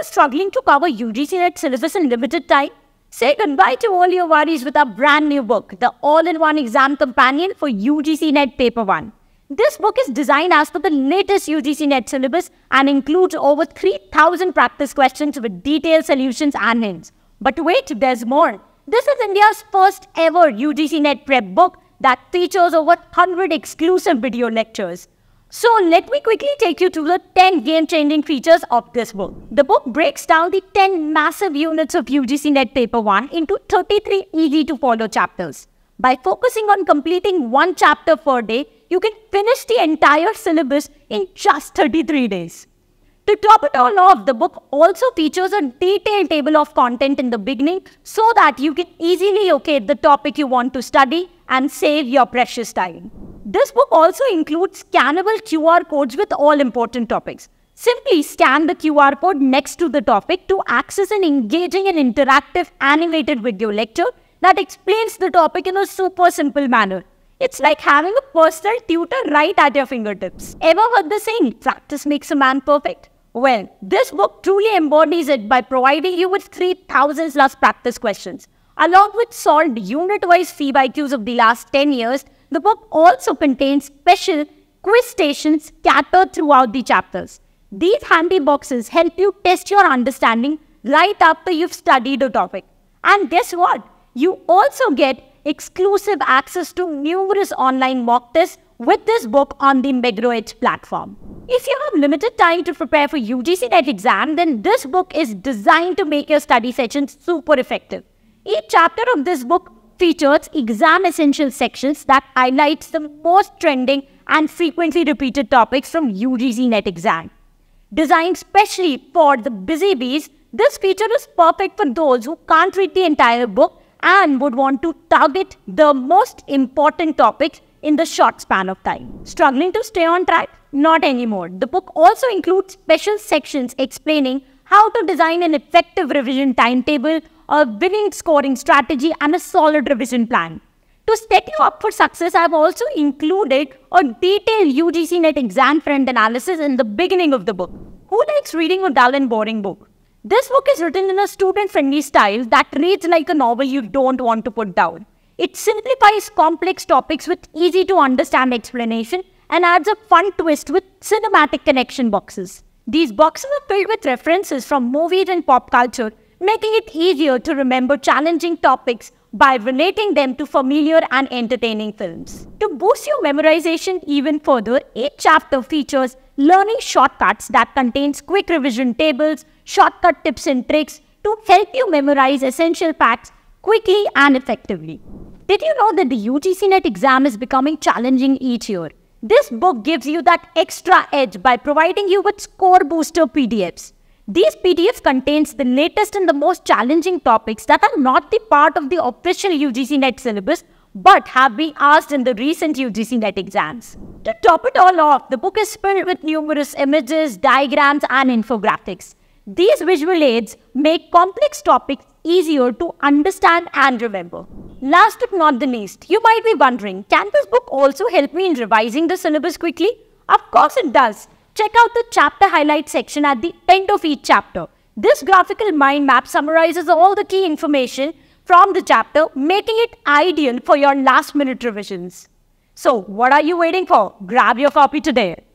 struggling to cover UGC NET syllabus in limited time? Say goodbye to all your worries with our brand new book, The All-in-One Exam Companion for UGC NET Paper 1. This book is designed as per the latest UGC NET syllabus and includes over 3,000 practice questions with detailed solutions and hints. But wait, there's more. This is India's first ever UGC NET prep book that features over 100 exclusive video lectures. So let me quickly take you to the 10 game-changing features of this book. The book breaks down the 10 massive units of UGC NET Paper 1 into 33 easy-to-follow chapters. By focusing on completing one chapter per day, you can finish the entire syllabus in just 33 days. To top it all off, the book also features a detailed table of content in the beginning so that you can easily locate the topic you want to study and save your precious time. This book also includes scannable QR codes with all important topics. Simply scan the QR code next to the topic to access an engaging and interactive animated video lecture that explains the topic in a super simple manner. It's like having a personal tutor right at your fingertips. Ever heard the saying, practice makes a man perfect? Well, this book truly embodies it by providing you with 3,000 plus practice questions, along with solved unit-wise FIBA of the last 10 years the book also contains special quiz stations scattered throughout the chapters. These handy boxes help you test your understanding right after you've studied a topic. And guess what? You also get exclusive access to numerous online mock tests with this book on the MegroEdge platform. If you have limited time to prepare for UGC NET exam, then this book is designed to make your study sessions super effective. Each chapter of this book features exam essential sections that highlights the most trending and frequently repeated topics from UGC NET exam. Designed specially for the busy bees, this feature is perfect for those who can't read the entire book and would want to target the most important topics in the short span of time. Struggling to stay on track? Not anymore. The book also includes special sections explaining how to design an effective revision timetable a winning scoring strategy, and a solid revision plan. To set you up for success, I've also included a detailed UGC NET exam friend analysis in the beginning of the book. Who likes reading a dull and boring book? This book is written in a student-friendly style that reads like a novel you don't want to put down. It simplifies complex topics with easy-to-understand explanation and adds a fun twist with cinematic connection boxes. These boxes are filled with references from movies and pop culture making it easier to remember challenging topics by relating them to familiar and entertaining films. To boost your memorization even further, each chapter features learning shortcuts that contains quick revision tables, shortcut tips and tricks to help you memorize essential facts quickly and effectively. Did you know that the UGC NET exam is becoming challenging each year? This book gives you that extra edge by providing you with score booster PDFs. These PDFs contains the latest and the most challenging topics that are not the part of the official UGC NET syllabus but have been asked in the recent UGC NET exams. To top it all off, the book is filled with numerous images, diagrams and infographics. These visual aids make complex topics easier to understand and remember. Last but not the least, you might be wondering, can this book also help me in revising the syllabus quickly? Of course it does check out the chapter highlight section at the end of each chapter. This graphical mind map summarizes all the key information from the chapter, making it ideal for your last minute revisions. So what are you waiting for? Grab your copy today.